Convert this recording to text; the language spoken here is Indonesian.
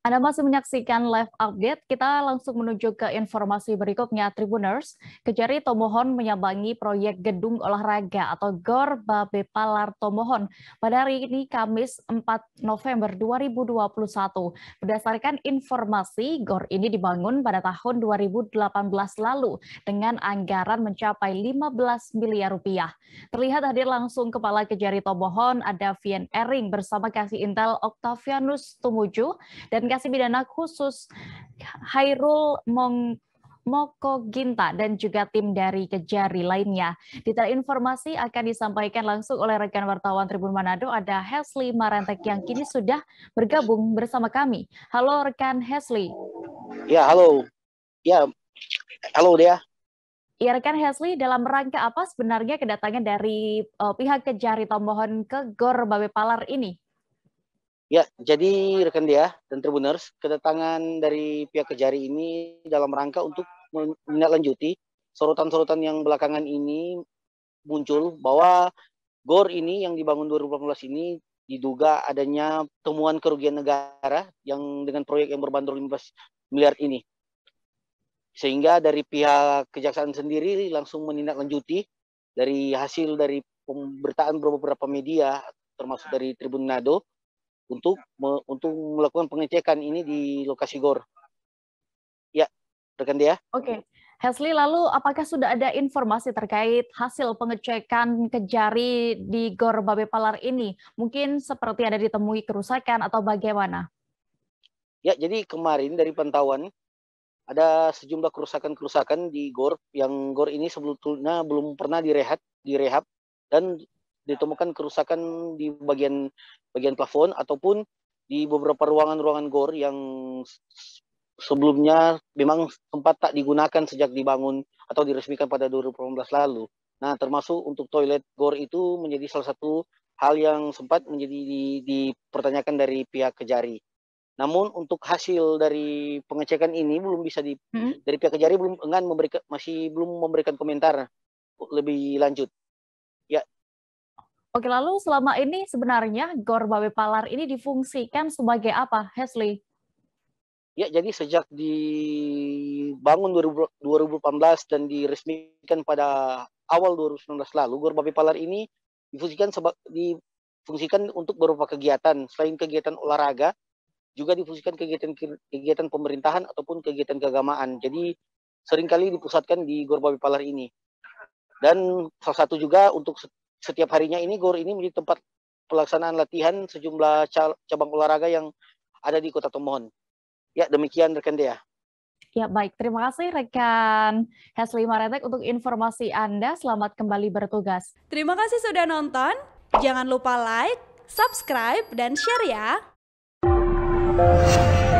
Anda masih menyaksikan live update, kita langsung menuju ke informasi berikutnya Tribuners. Kejari Tomohon menyambangi proyek gedung olahraga atau GOR Babe Palar Tomohon pada hari ini Kamis 4 November 2021. Berdasarkan informasi, GOR ini dibangun pada tahun 2018 lalu dengan anggaran mencapai 15 miliar rupiah. Terlihat hadir langsung Kepala Kejari Tomohon ada Vian Ering bersama Kasih Intel Octavianus Tumuju dan kasih pidana khusus Hairul Mong Moko Ginta dan juga tim dari Kejari lainnya. Detail informasi akan disampaikan langsung oleh rekan wartawan Tribun Manado ada Hesli Marantek yang kini sudah bergabung bersama kami. Halo rekan Hesli. Ya, halo. Ya, halo dia. Ya rekan Hesli, dalam rangka apa sebenarnya kedatangan dari uh, pihak Kejari Tomohon ke Gor Babe Palar ini? Ya, jadi rekan dia dan Tribuners, kedatangan dari pihak Kejari ini dalam rangka untuk menindaklanjuti sorotan-sorotan yang belakangan ini muncul bahwa GOR ini yang dibangun 2018 ini diduga adanya temuan kerugian negara yang dengan proyek yang berbantul 15 miliar ini. Sehingga dari pihak kejaksaan sendiri langsung menindaklanjuti dari hasil dari pemberitaan beberapa media termasuk dari Tribun Nado untuk me, untuk melakukan pengecekan ini di lokasi gor. Ya, rekan dia. Oke. Okay. Hesli, lalu apakah sudah ada informasi terkait hasil pengecekan kejari di Gor Babe Palar ini? Mungkin seperti ada ditemui kerusakan atau bagaimana? Ya, jadi kemarin dari pantauan ada sejumlah kerusakan-kerusakan di gor yang gor ini sebetulnya belum pernah direhat, direhab dan ditemukan kerusakan di bagian bagian plafon ataupun di beberapa ruangan-ruangan gor yang sebelumnya memang sempat tak digunakan sejak dibangun atau diresmikan pada 2018 lalu. Nah, termasuk untuk toilet gor itu menjadi salah satu hal yang sempat menjadi dipertanyakan dari pihak Kejari. Namun untuk hasil dari pengecekan ini belum bisa di hmm? dari pihak Kejari belum enggan memberikan masih belum memberikan komentar lebih lanjut. Oke, lalu selama ini sebenarnya Gor Babe Palar ini difungsikan sebagai apa, Hesley? Ya, jadi sejak dibangun 2018 dan diresmikan pada awal 2019 lalu, Gor Babe Palar ini difungsikan sebagai difungsikan untuk berupa kegiatan. Selain kegiatan olahraga, juga difungsikan kegiatan kegiatan pemerintahan ataupun kegiatan keagamaan. Jadi seringkali dipusatkan di Gor babi Palar ini. Dan salah satu juga untuk setiap harinya ini GOR ini menjadi tempat pelaksanaan latihan sejumlah cabang olahraga yang ada di Kota Tomohon. Ya, demikian rekan Dea. Ya, baik. Terima kasih rekan Hesli Maretek untuk informasi Anda. Selamat kembali bertugas. Terima kasih sudah nonton. Jangan lupa like, subscribe, dan share ya.